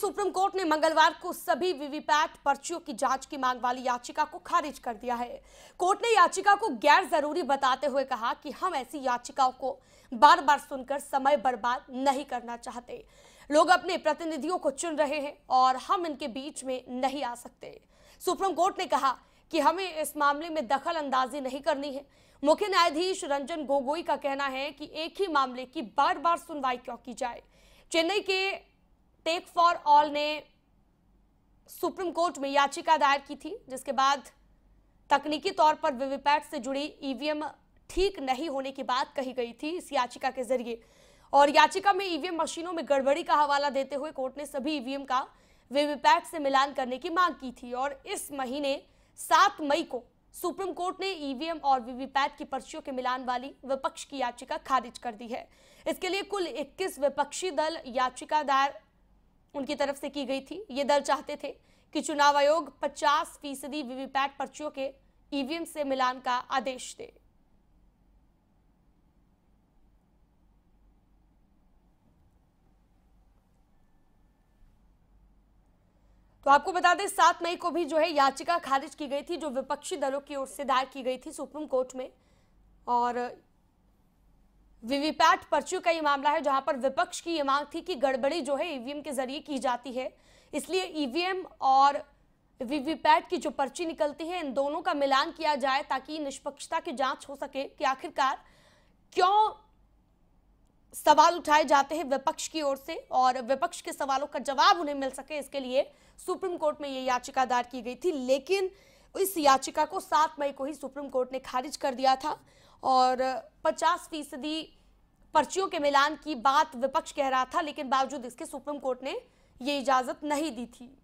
supreme court ने मंगलवार को सभी वीवीपैट पर्चियों की जांच की मांग वाली याचिका को खारिज कर दिया है कोर्ट ने याचिका को गैर जरूरी बताते हुए कहा कि हम ऐसी याचिकाओं को बार बार सुनकर समय बर्बाद नहीं करना चाहते लोग अपने प्रतिनिधियों को चुन रहे हैं और हम इनके बीच में नहीं आ सकते सुप्रीम कोर्ट ने कहा कि हमें इस मामले में दखल अंदाजी नहीं करनी है मुख्य न्यायाधीश रंजन गोगोई का कहना है कि एक ही मामले की बार बार सुनवाई क्यों की जाए चेन्नई के टेक फॉर ऑल ने सुप्रीम कोर्ट में याचिका दायर की थी जिसके बाद तकनीकी तौर पर वीवीपैट से जुड़ी ईवीएम ठीक नहीं होने की बात कही गई थी इस याचिका के जरिए और याचिका में ईवीएम मशीनों में गड़बड़ी का हवाला देते हुए कोर्ट ने सभी ईवीएम का वीवीपैट से मिलान करने की मांग की थी और इस महीने सात मई को सुप्रीम कोर्ट ने ईवीएम और वीवीपैट की पर्चियों के मिलान वाली विपक्ष की याचिका खारिज कर दी है इसके लिए कुल 21 विपक्षी दल याचिका दायर उनकी तरफ से की गई थी ये दल चाहते थे कि चुनाव आयोग 50 फीसदी वीवीपैट पर्चियों के ईवीएम से मिलान का आदेश दे तो आपको बता दें सात मई को भी जो है याचिका खारिज की गई थी जो विपक्षी दलों की ओर से दायर की गई थी सुप्रीम कोर्ट में और वीवीपैट पर्चियों का ये मामला है जहां पर विपक्ष की ये मांग थी कि गड़बड़ी जो है ईवीएम के जरिए की जाती है इसलिए ईवीएम और वीवीपैट की जो पर्ची निकलती है इन दोनों का मिलान किया जाए ताकि निष्पक्षता की जांच हो सके कि आखिरकार क्यों सवाल उठाए जाते हैं विपक्ष की ओर से और विपक्ष के सवालों का जवाब उन्हें मिल सके इसके लिए सुप्रीम कोर्ट में ये याचिका दायर की गई थी लेकिन इस याचिका को सात मई को ही सुप्रीम कोर्ट ने खारिज कर दिया था और पचास फीसदी पर्चियों के मिलान की बात विपक्ष कह रहा था लेकिन बावजूद इसके सुप्रीम कोर्ट ने ये इजाज़त नहीं दी थी